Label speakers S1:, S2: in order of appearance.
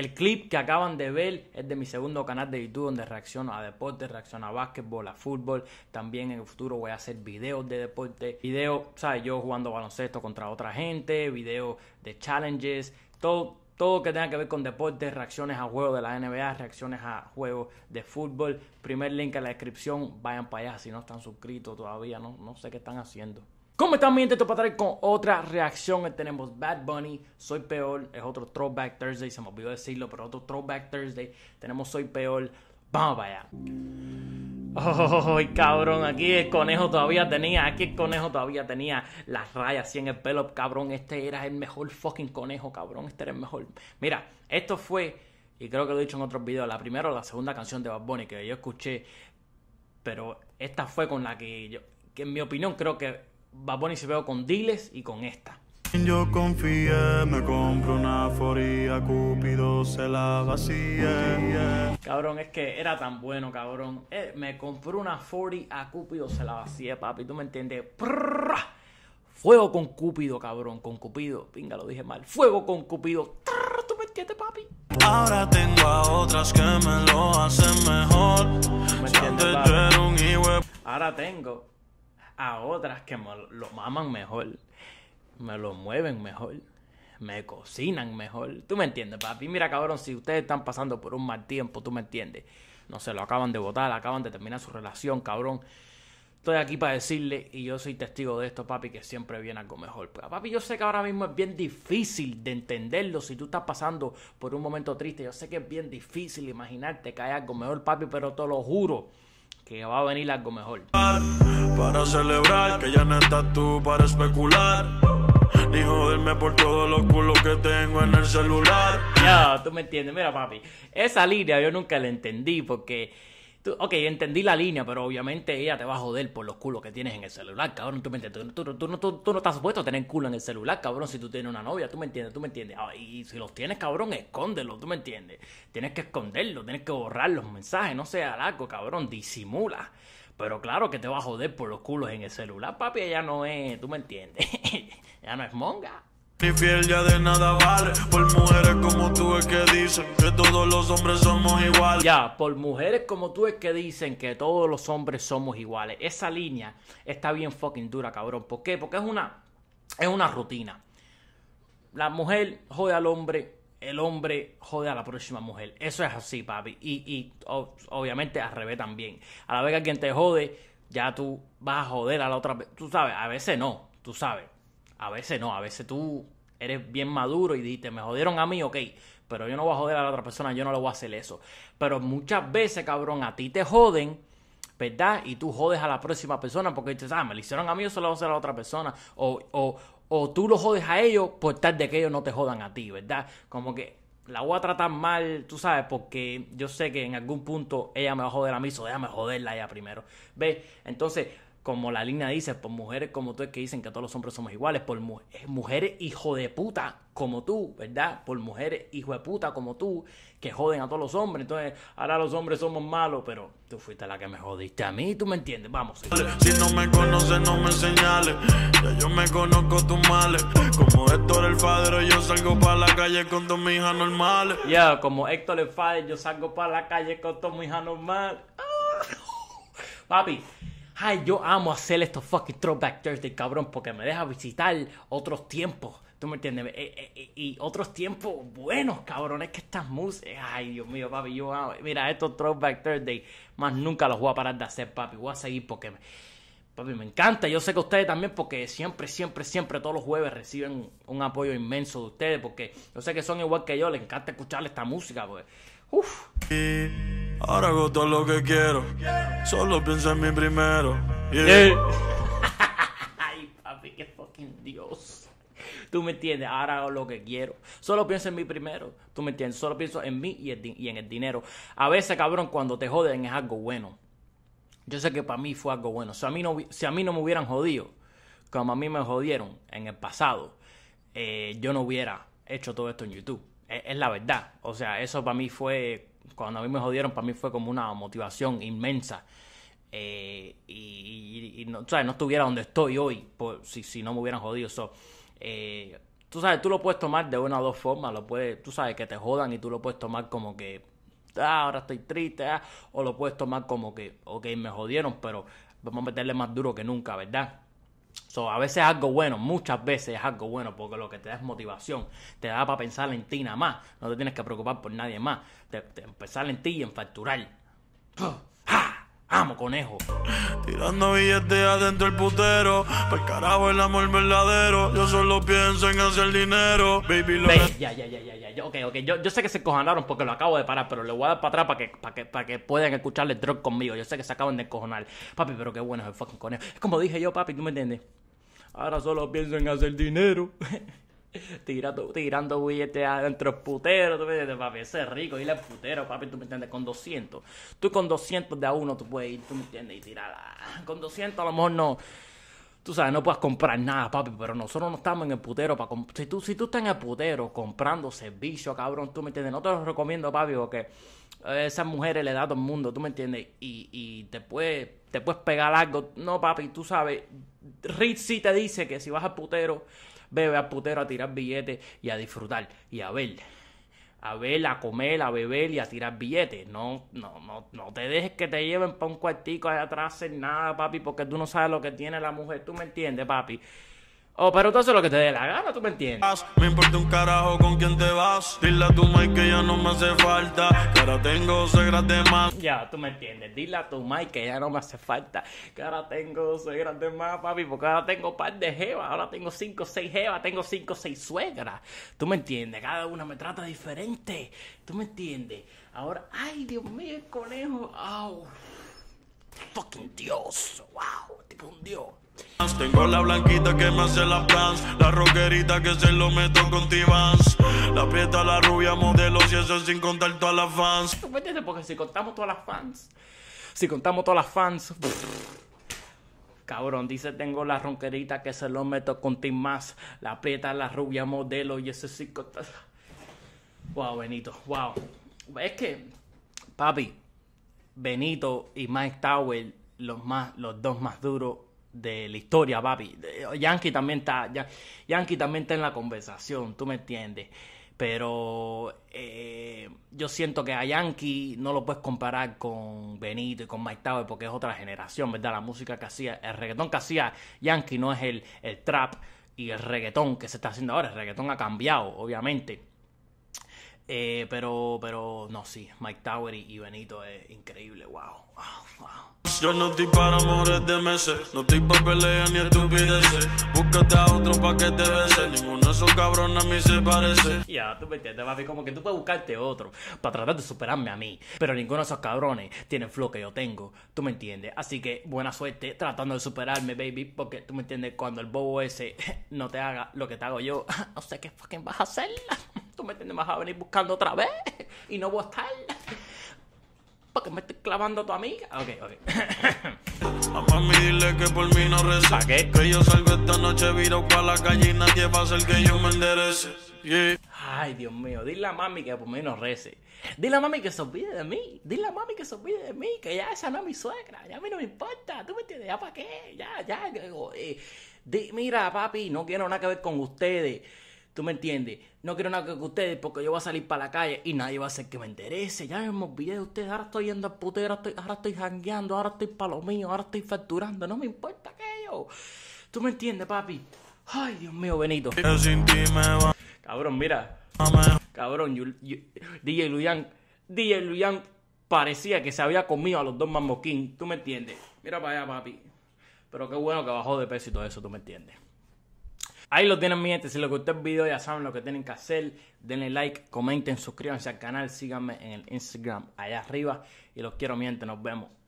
S1: El clip que acaban de ver es de mi segundo canal de YouTube donde reacciono a deportes, reacciono a básquetbol, a fútbol. También en el futuro voy a hacer videos de deporte, videos, ¿sabes? Yo jugando baloncesto contra otra gente, videos de challenges, todo, todo que tenga que ver con deportes, reacciones a juegos de la NBA, reacciones a juegos de fútbol. Primer link en la descripción, vayan para allá si no están suscritos todavía, no, no sé qué están haciendo. ¿Cómo están mi gente? Esto para traer con otra reacción. Tenemos Bad Bunny, Soy Peor, es otro Throwback Thursday, se me olvidó decirlo, pero otro Throwback Thursday. Tenemos Soy Peor, vamos para allá. Oh, cabrón, aquí el conejo todavía tenía, aquí el conejo todavía tenía las rayas así en el pelo, cabrón. Este era el mejor fucking conejo, cabrón. Este era el mejor. Mira, esto fue, y creo que lo he dicho en otros videos, la primera o la segunda canción de Bad Bunny que yo escuché, pero esta fue con la que yo, que en mi opinión creo que Va a se veo con Diles y con esta.
S2: Yo confié, me compro
S1: una foría, Cupido se la vacía. Cabrón, es que era tan bueno, cabrón. Eh, me compró una foria, a Cupido se la vacía, papi. ¿Tú me entiendes? fuego con Cupido, cabrón, con Cupido. Pinga, lo dije mal. Fuego con Cupido. ¿Tú me entiendes, papi?
S2: Ahora tengo a otras que me lo hacen
S1: mejor. ¿Me entiendes, Ahora tengo a otras que me lo maman mejor, me lo mueven mejor, me cocinan mejor. Tú me entiendes, papi. Mira, cabrón, si ustedes están pasando por un mal tiempo, tú me entiendes. No se lo acaban de votar, acaban de terminar su relación, cabrón. Estoy aquí para decirle, y yo soy testigo de esto, papi, que siempre viene algo mejor. papi, yo sé que ahora mismo es bien difícil de entenderlo si tú estás pasando por un momento triste. Yo sé que es bien difícil imaginarte que hay algo mejor, papi, pero te lo juro que va a venir algo mejor para celebrar que
S2: ya no estás tú para especular. Ni joderme por todos los culos que tengo
S1: en el celular. Ya, tú me entiendes. Mira, papi, esa línea yo nunca la entendí porque. Tú, ok, entendí la línea, pero obviamente ella te va a joder por los culos que tienes en el celular, cabrón. Tú me entiendes. Tú, no estás supuesto a tener culo en el celular, cabrón, si tú tienes una novia. Tú me entiendes, tú me entiendes. Ah, y si los tienes, cabrón, escóndelos, tú me entiendes. Tienes que esconderlos, tienes que borrar los mensajes, no sea largo, cabrón, disimula. Pero claro que te va a joder por los culos en el celular, papi, ya no es, tú me entiendes, ya no es monga.
S2: Ni fiel ya de nada vale, por mujeres como tú es que dicen que todos los hombres somos iguales. Ya,
S1: por mujeres como tú es que dicen que todos los hombres somos iguales. Esa línea está bien fucking dura, cabrón. ¿Por qué? Porque es una, es una rutina. La mujer jode al hombre el hombre jode a la próxima mujer. Eso es así, papi. Y, obviamente al revés también. A la vez que quien te jode, ya tú vas a joder a la otra. Tú sabes, a veces no, tú sabes. A veces no, a veces tú eres bien maduro y dices, me jodieron a mí, ok, pero yo no voy a joder a la otra persona, yo no le voy a hacer eso. Pero muchas veces, cabrón, a ti te joden, ¿verdad? Y tú jodes a la próxima persona porque dices, ah, me lo hicieron a mí, yo se lo voy a hacer a la otra persona. O, o, o tú lo jodes a ellos por pues tal de que ellos no te jodan a ti, ¿verdad? Como que la voy a tratar mal, tú sabes, porque yo sé que en algún punto ella me va a joder a mí, o déjame joderla ella primero. ¿Ves? Entonces, como la línea dice, por mujeres como tú que dicen que todos los hombres somos iguales, por mujeres hijo de puta como tú, ¿verdad? Por mujeres hijo de puta como tú, que joden a todos los hombres. Entonces, ahora los hombres somos malos, pero tú fuiste la que me jodiste a mí, tú me entiendes, vamos. Si no me conoces, no me señales,
S2: ya yo me conozco tus males. Como Héctor el padre, yo salgo para la
S1: calle con dos hijas normales. Ya, como Héctor el padre, yo salgo para la calle con dos hijas normales. Ah. Papi. Ay, yo amo hacer estos fucking Throwback Thursday, cabrón, porque me deja visitar otros tiempos. ¿Tú me entiendes? Eh, eh, eh, y otros tiempos buenos, cabrón. Es que estas músicas. Ay, Dios mío, papi. Yo amo. Mira, estos Throwback Thursday. Más nunca los voy a parar de hacer, papi. Voy a seguir porque. Me... Papi, me encanta. Yo sé que ustedes también, porque siempre, siempre, siempre, todos los jueves reciben un apoyo inmenso de ustedes. Porque yo sé que son igual que yo. Les encanta escuchar esta música, pues. Uf. ahora hago
S2: todo lo que quiero. Solo piensa en mí primero.
S1: Ay, papi, qué fucking Dios. Tú me entiendes, ahora hago lo que quiero. Solo pienso en mí primero. Tú me entiendes, solo pienso en mí y, en el dinero. A veces, cabrón, cuando te joden es algo bueno. Yo sé que para mí fue algo bueno. Si a mí no, si a mí no me hubieran jodido, como a mí me jodieron en el pasado, eh, yo no hubiera hecho todo esto en YouTube. es la verdad. O sea, eso para mí fue cuando a mí me jodieron, para mí fue como una motivación inmensa. Eh, y, no, ¿sabes? no estuviera donde estoy hoy por, pues, si, si no me hubieran jodido. So, eh, tú sabes, tú lo puedes tomar de una o dos formas. Lo puedes, tú sabes que te jodan y tú lo puedes tomar como que, ah, ahora estoy triste, ah, o lo puedes tomar como que, ok, me jodieron, pero vamos a meterle más duro que nunca, ¿verdad? So, a veces es algo bueno, muchas veces es algo bueno, porque lo que te da es motivación, te da para pensar en ti nada más, no te tienes que preocupar por nadie más, te, empezar en ti y en facturar. ¡Ja! ¡Amo, conejo!
S2: Tirando billetes adentro el putero, para carajo el amor verdadero, yo solo pienso en hacer
S1: dinero, baby lo ya, ya, ya, ya, ya, ok, ok, yo, sé que se cojonaron porque lo acabo de parar, pero le voy a dar para atrás para que, para que, para que puedan escucharle drop conmigo, yo sé que se acaban de cojonar, papi, pero qué bueno es el fucking conejo, es como dije yo, papi, ¿tú me entiendes? Ahora solo pienso en hacer dinero. tirando, tirando billetes adentro del putero, tú me entiendes, papi, ese es rico, ir al putero, papi, tú me entiendes, con 200. Tú con 200 de a uno tú puedes ir, tú me entiendes, y tirar. Ah, con 200 a lo mejor no. Tú sabes, no puedes comprar nada, papi, pero nosotros no estamos en el putero para si tú si tú estás en el putero comprando servicio, cabrón, tú me entiendes. No te lo recomiendo, papi, porque esas mujeres le da todo el mundo, tú me entiendes, y, y te puedes te puedes pegar algo. No, papi, tú sabes, Ritz sí te dice que si vas al putero, bebe al putero a tirar billetes y a disfrutar y a ver. A ver, a comer, a beber y a tirar billetes. No, no, no, no te dejes que te lleven para un cuartico allá atrás en nada, papi, porque tú no sabes lo que tiene la mujer. ¿Tú me entiendes, papi? O pero tú haces lo que te dé la gana, tú me entiendes. Me
S2: importa un carajo con quién te vas. Dile a tu Mike que ya no me hace falta. ahora tengo de más.
S1: Ya, tú me entiendes. Dile a tu Mike que ya no me hace falta. Que ahora tengo segras de más, papi. Porque ahora tengo par de jevas. Ahora tengo cinco, seis jevas. Tengo cinco, seis suegras. Tú me entiendes. Cada una me trata diferente. Tú me entiendes. Ahora, ay, Dios mío, el conejo. Oh, fucking Dios. Wow, tipo un Dios. Tengo
S2: la blanquita que me hace la fans, la roquerita que se lo meto con t más, la prieta, la rubia, modelo y eso sin contar todas las fans.
S1: ¿Tú me entiendes? Porque si contamos todas las fans, si contamos todas las fans, cabrón, dice tengo la ronquerita que se lo meto con T-Más, la aprieta la rubia, modelo y eso sin contar. Wow, Benito, wow. Es que, papi, Benito y Mike Tower, los, más, los dos más duros de la historia, papi. Yankee también está, Yankee también está en la conversación, tú me entiendes. Pero eh, yo siento que a Yankee no lo puedes comparar con Benito y con Mike Tower porque es otra generación, ¿verdad? La música que hacía, el reggaetón que hacía Yankee no es el, el trap y el reggaetón que se está haciendo ahora. El reggaetón ha cambiado, obviamente. Eh, pero, pero no, sí, Mike Tower y, Benito es increíble, wow, wow,
S2: wow. Yo no estoy para amores de meses, no estoy para peleas ni estupideces. Búscate a otro pa' que te beses, ninguno de esos cabrones a mí se parece.
S1: Ya, tú me entiendes, papi, como que tú puedes buscarte otro para tratar de superarme a mí. Pero ninguno de esos cabrones tiene flow que yo tengo, tú me entiendes. Así que buena suerte tratando de superarme, baby, porque tú me entiendes, cuando el bobo ese no te haga lo que te hago yo, no sé qué fucking vas a hacer. Tú me entiendes, vas a venir buscando otra vez y no voy a estar que me estés clavando a tu amiga. Ok, ok.
S2: A mami dile que por mí no reza. qué? Que yo salgo esta noche viro para la gallina. y nadie que yo me enderece.
S1: Ay, Dios mío, dile a mami que por mí no rece. Dile a mami que se olvide de mí. Dile a mami que se olvide de mí, que ya esa no es mi suegra. Ya a mí no me importa. ¿Tú me entiendes? ¿Ya para qué? Ya, ya. Eh, mira, papi, no quiero nada que ver con ustedes. ¿Tú me entiendes? No quiero nada que ustedes porque yo voy a salir para la calle y nadie va a hacer que me interese. Ya me olvidé de ustedes. Ahora estoy yendo a putero, ahora estoy, ahora jangueando, ahora estoy para lo mío, ahora estoy facturando. No me importa aquello. ¿Tú me entiendes, papi? Ay, Dios mío, Benito. Cabrón, mira. Cabrón, DJ Luyan, DJ Luyan parecía que se había comido a los dos mamboquín. ¿Tú me entiendes? Mira para allá, papi. Pero qué bueno que bajó de peso y todo eso, ¿tú me entiendes? Ahí lo tienen, mi gente. Si les gustó el video, ya saben lo que tienen que hacer. Denle like, comenten, suscríbanse al canal, síganme en el Instagram allá arriba. Y los quiero, mi Nos vemos.